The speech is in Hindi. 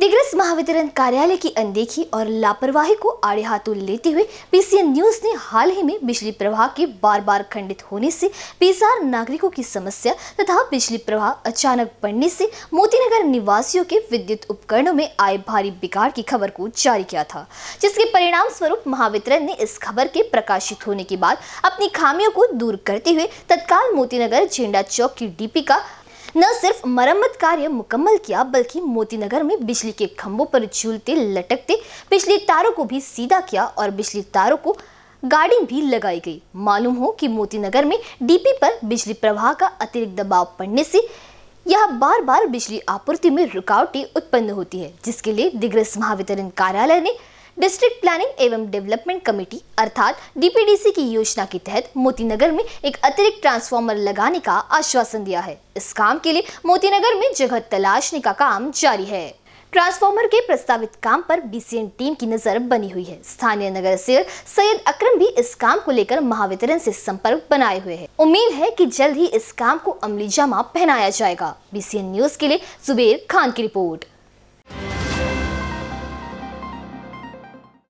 दिग्रस महावितरण कार्यालय की अनदेखी और लापरवाही को आड़े हाथों लेते हुए पीसीएन न्यूज ने हाल ही में बिजली प्रवाह के बार बार खंडित होने से पीसार नागरिकों की समस्या तथा बिजली प्रवाह अचानक बढ़ने से मोतीनगर निवासियों के विद्युत उपकरणों में आए भारी बिगाड़ की खबर को जारी किया था जिसके परिणाम स्वरूप महावितरण ने इस खबर के प्रकाशित होने के बाद अपनी खामियों को दूर करते हुए तत्काल मोतीनगर झेंडा चौक की डीपी का न सिर्फ मरम्मत कार्य मुकम्मल किया बल्कि मोतीनगर में बिजली के खंभों पर झूलते लटकते बिजली तारों को भी सीधा किया और बिजली तारों को गार्डिंग भी लगाई गई मालूम हो कि मोतीनगर में डीपी पर बिजली प्रवाह का अतिरिक्त दबाव पड़ने से यह बार बार बिजली आपूर्ति में रुकावटें उत्पन्न होती है जिसके लिए दिग्रस महावितरण कार्यालय ने डिस्ट्रिक्ट प्लानिंग एवं डेवलपमेंट कमेटी अर्थात डीपीडीसी की योजना के तहत मोतीनगर में एक अतिरिक्त ट्रांसफार्मर लगाने का आश्वासन दिया है इस काम के लिए मोतीनगर में जगह तलाशने का काम जारी है ट्रांसफार्मर के प्रस्तावित काम पर बीसीएन टीम की नजर बनी हुई है स्थानीय नगर सेवक सैयद अक्रम भी इस काम को लेकर महावितरण से संपर्क बनाए हुए हैं। उम्मीद है कि जल्द ही इस काम को अमली जामा पहनाया जाएगा बीसीएन न्यूज के लिए जुबेर खान की रिपोर्ट